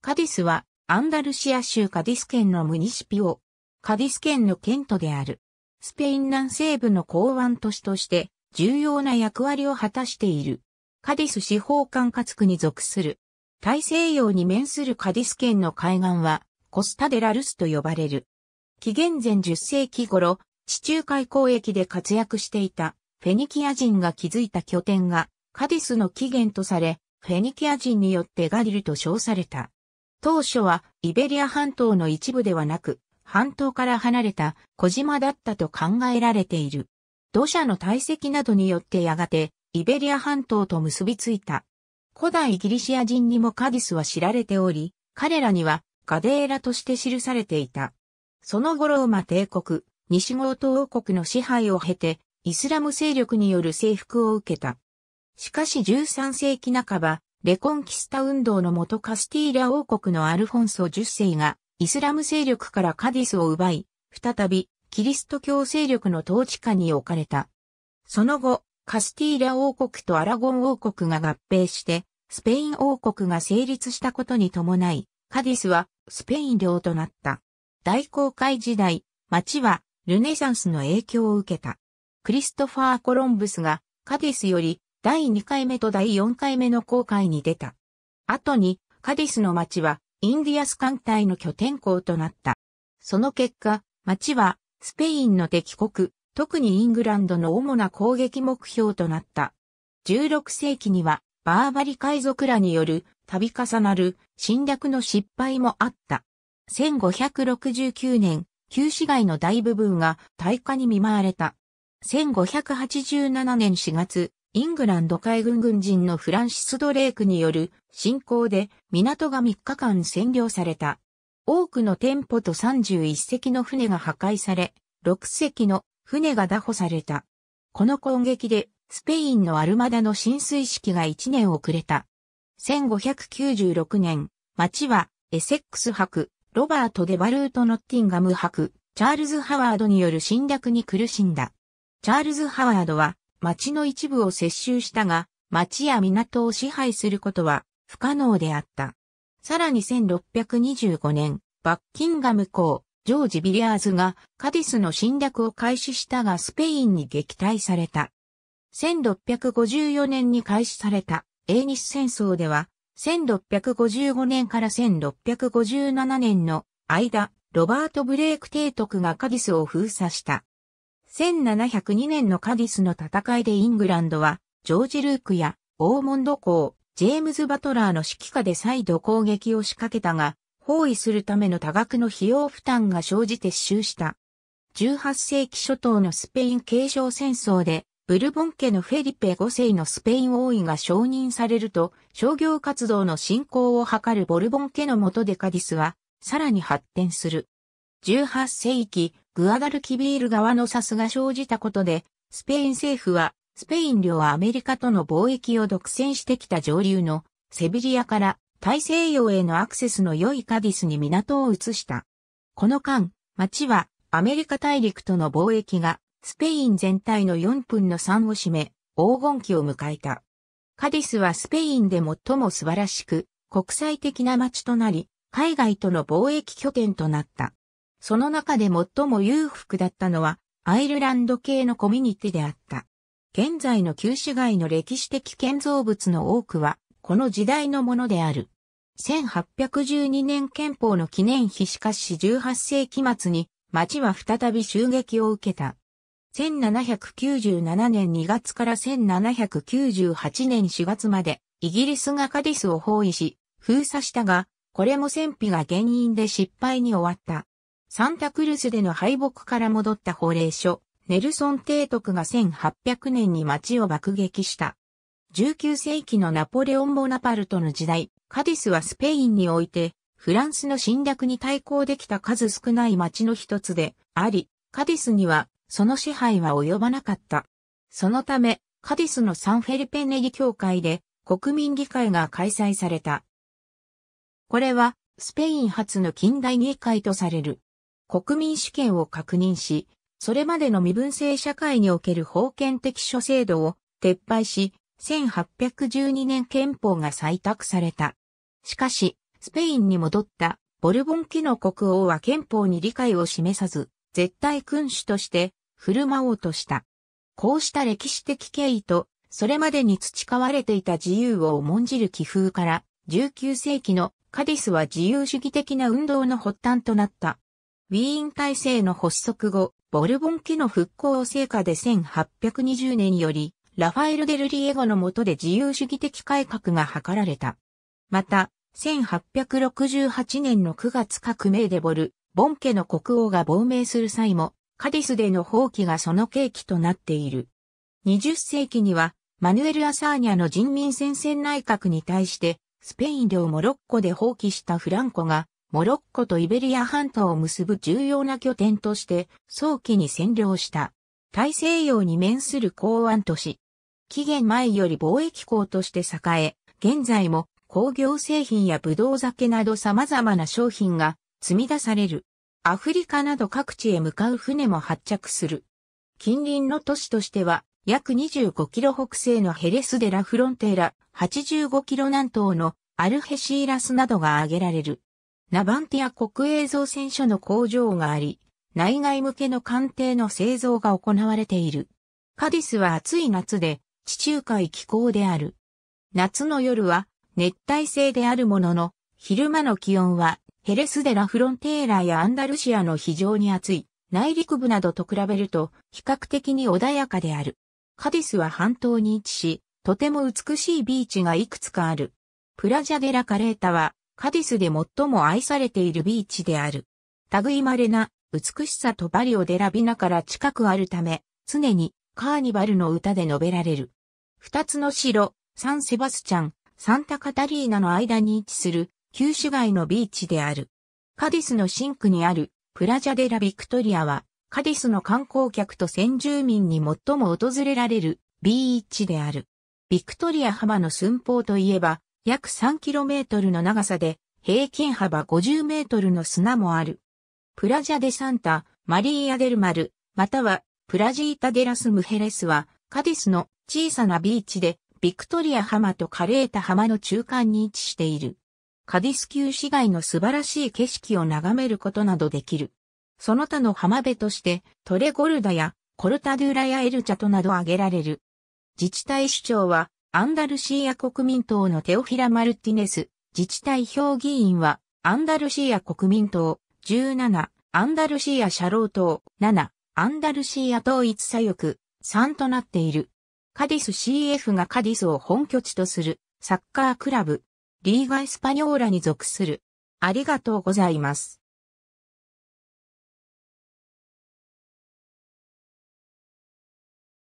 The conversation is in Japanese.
カディスはアンダルシア州カディス県のムニシピオ。カディス県の県都である。スペイン南西部の港湾都市として重要な役割を果たしている。カディス司法管轄区に属する。大西洋に面するカディス県の海岸はコスタデラルスと呼ばれる。紀元前10世紀頃、地中海交易で活躍していたフェニキア人が築いた拠点がカディスの起源とされ、フェニキア人によってガリルと称された。当初はイベリア半島の一部ではなく、半島から離れた小島だったと考えられている。土砂の堆積などによってやがてイベリア半島と結びついた。古代ギリシア人にもカディスは知られており、彼らにはガデーラとして記されていた。その後ローマ帝国、西ゴート王国の支配を経て、イスラム勢力による征服を受けた。しかし13世紀半ば、レコンキスタ運動の元カスティーラ王国のアルフォンソ10世が、イスラム勢力からカディスを奪い、再び、キリスト教勢力の統治下に置かれた。その後、カスティーラ王国とアラゴン王国が合併して、スペイン王国が成立したことに伴い、カディスはスペイン領となった。大航海時代、町はルネサンスの影響を受けた。クリストファー・コロンブスがカディスより第2回目と第4回目の航海に出た。後に、カディスの町は、インディアス艦隊の拠点港となった。その結果、町は、スペインの敵国、特にイングランドの主な攻撃目標となった。16世紀には、バーバリ海賊らによる、度重なる侵略の失敗もあった。1569年、旧市街の大部分が大火に見舞われた。1587年4月、イングランド海軍軍人のフランシス・ドレークによる侵攻で港が3日間占領された。多くの店舗と31隻の船が破壊され、6隻の船が拿捕された。この攻撃でスペインのアルマダの浸水式が1年遅れた。1596年、町はエセックス博、ロバート・デ・バルート・ノッティンガム博、チャールズ・ハワードによる侵略に苦しんだ。チャールズ・ハワードは町の一部を接収したが、町や港を支配することは不可能であった。さらに1625年、バッキンガム公、ジョージ・ビリアーズがカディスの侵略を開始したがスペインに撃退された。1654年に開始された英日戦争では、1655年から1657年の間、ロバート・ブレイク提督がカディスを封鎖した。1702年のカディスの戦いでイングランドは、ジョージ・ルークや、オーモンド公、ジェームズ・バトラーの指揮下で再度攻撃を仕掛けたが、包囲するための多額の費用負担が生じて死守した。18世紀初頭のスペイン継承戦争で、ブルボン家のフェリペ5世のスペイン王位が承認されると、商業活動の振興を図るボルボン家の下でカディスは、さらに発展する。18世紀、グアダルキビール側の差スが生じたことで、スペイン政府は、スペイン領はアメリカとの貿易を独占してきた上流のセビリアから大西洋へのアクセスの良いカディスに港を移した。この間、町はアメリカ大陸との貿易がスペイン全体の4分の3を占め、黄金期を迎えた。カディスはスペインで最も素晴らしく、国際的な町となり、海外との貿易拠点となった。その中で最も裕福だったのは、アイルランド系のコミュニティであった。現在の旧市街の歴史的建造物の多くは、この時代のものである。1812年憲法の記念碑しかし18世紀末に町は再び襲撃を受けた。1797年2月から1798年4月までイギリスがカディスを包囲し封鎖したが、これも戦費が原因で失敗に終わった。サンタクルスでの敗北から戻った法令書、ネルソン提督が1800年に町を爆撃した。19世紀のナポレオン・ボナパルトの時代、カディスはスペインにおいて、フランスの侵略に対抗できた数少ない町の一つであり、カディスにはその支配は及ばなかった。そのため、カディスのサンフェルペネギ教会で国民議会が開催された。これはスペイン初の近代議会とされる国民主権を確認し、それまでの身分制社会における封建的諸制度を撤廃し、1812年憲法が採択された。しかし、スペインに戻ったボルボン期の国王は憲法に理解を示さず、絶対君主として振る舞おうとした。こうした歴史的経緯と、それまでに培われていた自由を重んじる気風から、19世紀のカディスは自由主義的な運動の発端となった。ウィーン体制の発足後、ボルボン家の復興を成果で1820年より、ラファエル・デル・リエゴの下で自由主義的改革が図られた。また、1868年の9月革命でボル、ボン家の国王が亡命する際も、カディスでの放棄がその契機となっている。20世紀には、マヌエル・アサーニャの人民戦線内閣に対して、スペイン領モロッコで放棄したフランコが、モロッコとイベリア半島を結ぶ重要な拠点として早期に占領した。大西洋に面する港湾都市。期限前より貿易港として栄え、現在も工業製品やブドウ酒など様々な商品が積み出される。アフリカなど各地へ向かう船も発着する。近隣の都市としては、約25キロ北西のヘレスデラ・フロンテーラ、85キロ南東のアルヘシーラスなどが挙げられる。ナバンティア国営造船所の工場があり、内外向けの艦艇の製造が行われている。カディスは暑い夏で、地中海気候である。夏の夜は熱帯性であるものの、昼間の気温はヘレスデラフロンテーラやアンダルシアの非常に暑い内陸部などと比べると比較的に穏やかである。カディスは半島に位置し、とても美しいビーチがいくつかある。プラジャデラカレータはカディスで最も愛されているビーチである。類稀な美しさとバリオデラビナから近くあるため、常にカーニバルの歌で述べられる。二つの城、サンセバスチャン、サンタカタリーナの間に位置する旧市街のビーチである。カディスのシンクにあるプラジャデラ・ビクトリアは、カディスの観光客と先住民に最も訪れられるビーチである。ビクトリア浜の寸法といえば、約 3km の長さで、平均幅 50m の砂もある。プラジャデサンタ、マリーアデルマル、またはプラジータデラスムヘレスは、カディスの小さなビーチで、ビクトリア浜とカレータ浜の中間に位置している。カディス級市街の素晴らしい景色を眺めることなどできる。その他の浜辺として、トレゴルダやコルタドゥーラやエルチャトなど挙げられる。自治体首長は、アンダルシーア国民党のテオフィラ・マルティネス、自治体評議員は、アンダルシーア国民党、17、アンダルシーア社労党、7、アンダルシーア統一左翼、3となっている。カディス CF がカディスを本拠地とする、サッカークラブ、リーガ・エスパニョーラに属する。ありがとうございます。